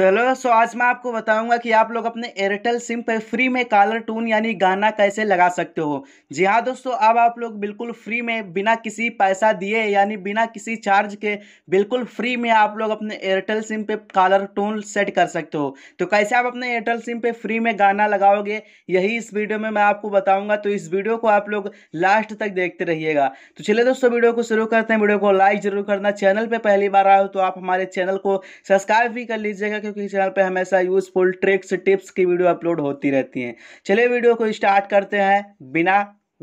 तो हेलो दोस्तों आज मैं आपको बताऊंगा कि आप लोग अपने एयरटेल सिम पर फ्री में कॉलर टून यानी गाना कैसे लगा सकते हो जी हाँ दोस्तों अब आप लोग बिल्कुल फ्री में बिना किसी पैसा दिए यानी बिना किसी चार्ज के बिल्कुल फ्री में आप लोग अपने एयरटेल सिम पे कॉलर टून सेट कर सकते हो तो कैसे आप अपने एयरटेल सिम पर फ्री में गाना लगाओगे यही इस वीडियो में मैं आपको बताऊँगा तो इस वीडियो को आप लोग लास्ट तक देखते रहिएगा तो चलिए दोस्तों वीडियो को शुरू करते हैं वीडियो को लाइक जरूर करना चैनल पर पहली बार आए हो तो आप हमारे चैनल को सब्सक्राइब भी कर लीजिएगा क्योंकि इस चैनल पर हमेशा यूजफुल ट्रिक्स टिप्स की वीडियो अपलोड होती रहती हैं चलिए वीडियो को स्टार्ट करते हैं बिना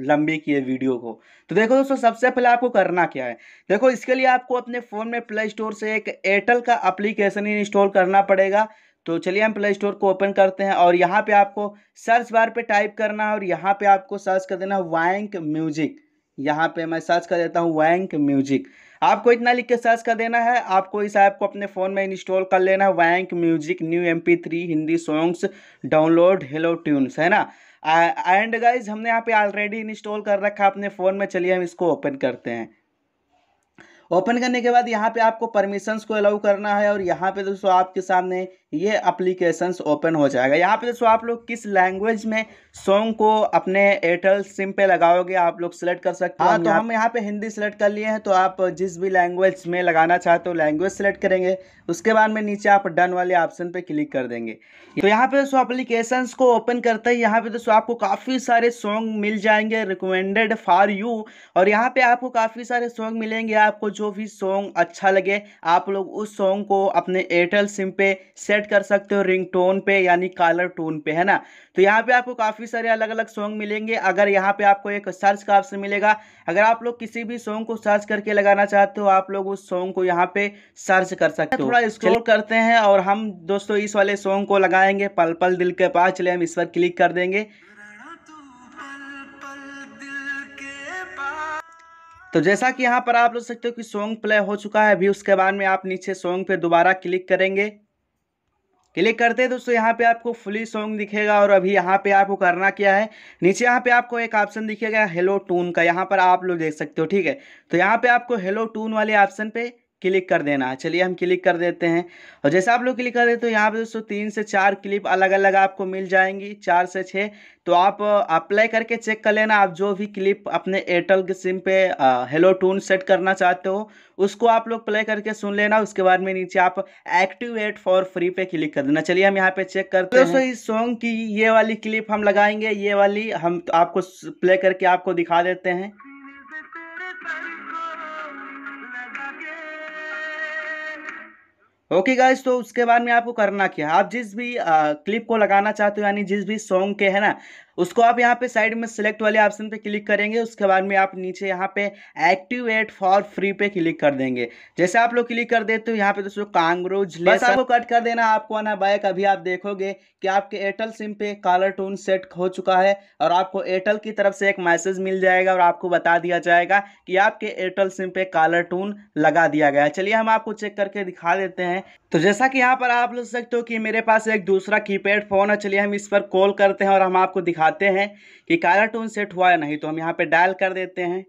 लंबी किए वीडियो को तो देखो दोस्तों सबसे पहले आपको करना क्या है देखो इसके लिए आपको अपने फ़ोन में प्ले स्टोर से एक एयरटेल का अप्लीकेशन इंस्टॉल करना पड़ेगा तो चलिए हम प्ले स्टोर को ओपन करते हैं और यहाँ पे आपको सर्च बार पे टाइप करना है और यहाँ पे आपको सर्च कर देना वाइंक म्यूजिक यहाँ पे मैं सर्च कर देता हूँ वैंक म्यूजिक आपको इतना लिख के सर्च कर देना है आपको इस ऐप को अपने फ़ोन में इंस्टॉल कर लेना है Wynk music new M P Hindi songs download hello tunes है ना एंड गाइज हमने यहाँ पे ऑलरेडी इंस्टॉल कर रखा है अपने फ़ोन में चलिए हम इसको ओपन करते हैं ओपन करने के बाद यहाँ पे आपको परमिशंस को अलाउ करना है और यहाँ पे दोस्तों आपके सामने ये अप्लीकेशंस ओपन हो जाएगा यहाँ पे दोस्तों आप लोग किस लैंग्वेज में सॉन्ग को अपने एयरटेल सिम पे लगाओगे आप लोग सेलेक्ट कर सकते हैं हाँ, तो हम यहाँ पे हिंदी सेलेक्ट कर लिए हैं तो आप जिस भी लैंग्वेज में लगाना चाहते हो लैंग्वेज सेलेक्ट करेंगे उसके बाद में नीचे आप डन वाले ऑप्शन पे क्लिक कर देंगे तो यहाँ पे दोस्तों अप्लीकेशन को ओपन करते ही यहाँ पे दोस्तों आपको काफ़ी सारे सॉन्ग मिल जाएंगे रिकमेंडेड फॉर यू और यहाँ पे आपको काफ़ी सारे सॉन्ग मिलेंगे आपको जो भी सॉन्ग अच्छा लगे आप लोग उस सॉन्ग को अपने एयरटेल सिम पे सेट सेट कर सकते हो रिंग टोन पे यानी कलर टोन पे है ना तो यहाँ पे आपको काफ़ी सारे अलग अलग सॉन्ग मिलेंगे अगर यहाँ पे आपको एक सर्च का ऑप्शन मिलेगा अगर आप लोग किसी भी सॉन्ग को सर्च करके लगाना चाहते हो आप लोग उस सॉन्ग को यहाँ पे सर्च कर सकते हो थोड़ा स्क्रोल करते हैं और हम दोस्तों इस वाले सॉन्ग को लगाएंगे पल पल दिल के पास चले हम इस पर क्लिक कर देंगे तो जैसा कि यहाँ पर आप लोग सकते हो कि सॉन्ग प्ले हो चुका है अभी उसके बाद में आप नीचे सॉन्ग पे दोबारा क्लिक करेंगे क्लिक करते हैं दोस्तों यहाँ पे आपको फुली सॉन्ग दिखेगा और अभी यहाँ पे आपको करना क्या है नीचे यहाँ पे आपको एक ऑप्शन दिखेगा हेलो टून का यहाँ पर आप लोग देख सकते हो ठीक है तो यहाँ पे आपको हेलो टून वाले ऑप्शन पे क्लिक कर देना है चलिए हम क्लिक कर देते हैं और जैसे आप लोग क्लिक कर देते हो यहाँ पे दोस्तों तीन से चार क्लिप अलग अलग आपको मिल जाएंगी चार से छः तो आप अप्लाई करके चेक कर लेना आप जो भी क्लिप अपने एयरटेल के सिम पे हेलो टून सेट करना चाहते हो उसको आप लोग प्ले करके सुन लेना उसके बाद में नीचे आप एक्टिवेट फॉर फ्री पे क्लिक कर देना चलिए हम यहाँ पे चेक करते हैं दोस्तों इस सॉन्ग की ये वाली क्लिप हम लगाएंगे ये वाली हम तो आपको प्ले करके आपको दिखा देते हैं ओके okay गाइस तो उसके बाद में आपको करना क्या आप जिस भी आ, क्लिप को लगाना चाहते हो यानी जिस भी सॉन्ग के है ना उसको आप यहाँ पे साइड में सिलेक्ट वाले ऑप्शन पे क्लिक करेंगे उसके बाद में आप नीचे यहाँ पे एक्टिवेट फॉर फ्री पे क्लिक कर देंगे जैसे आप लोग क्लिक कर देते हो यहाँ पे दोस्तों कांग्रोज बस आपको कट कर देना आपको आना बाइक अभी आप देखोगे कि आपके एयरटेल सिम पे कॉलर टोन सेट हो चुका है और आपको एयरटेल की तरफ से एक मैसेज मिल जाएगा और आपको बता दिया जाएगा कि आपके एयरटेल सिम पे कॉलर टोन लगा दिया गया चलिए हम आपको चेक करके दिखा देते हैं तो जैसा कि यहाँ पर आप लोग सकते हो कि मेरे पास एक दूसरा कीपैड फ़ोन है चलिए हम इस पर कॉल करते हैं और हम आपको दिखाते हैं कि काला टोन सेट हुआ या नहीं तो हम यहाँ पे डायल कर देते हैं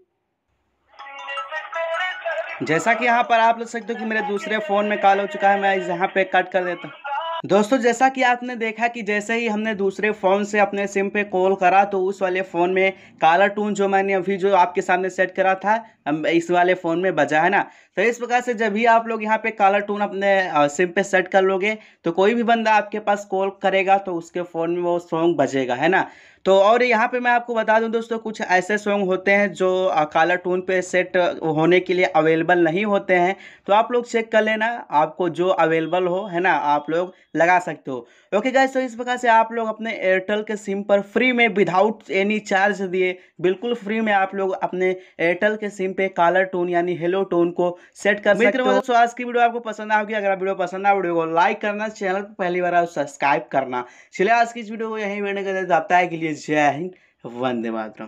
जैसा कि यहाँ पर आप लोग सकते हो कि मेरे दूसरे फ़ोन में कॉल हो चुका है मैं यहाँ पे कट कर देता हूँ दोस्तों जैसा कि आपने देखा कि जैसे ही हमने दूसरे फ़ोन से अपने सिम पे कॉल करा तो उस वाले फ़ोन में काला टून जो मैंने अभी जो आपके सामने सेट करा था इस वाले फ़ोन में बजा है ना तो इस प्रकार से जब भी आप लोग यहाँ पे काला टून अपने सिम पे सेट कर लोगे तो कोई भी बंदा आपके पास कॉल करेगा तो उसके फ़ोन में वो सॉन्ग बजेगा है ना तो और यहाँ पे मैं आपको बता दूँ दोस्तों कुछ ऐसे सॉन्ग होते हैं जो काला टोन पे सेट होने के लिए अवेलेबल नहीं होते हैं तो आप लोग चेक कर लेना आपको जो अवेलेबल हो है ना आप लोग लगा सकते हो ओके गाइस तो इस प्रकार से आप लोग अपने एयरटेल के सिम पर फ्री में विदाउट एनी चार्ज दिए बिल्कुल फ्री में आप लोग अपने एयरटेल के सिम पे कालर टोन यानी हेलो टोन को सेट कर सकते हो दोस्तों आज की वीडियो आपको पसंद आओगी अगर आप वीडियो पसंद आए वीडियो को लाइक करना चैनल को पहली बार सब्सक्राइब करना चलिए आज की इस वीडियो को यहीं वीडियो के लिए जय हिंद वंदे मातरम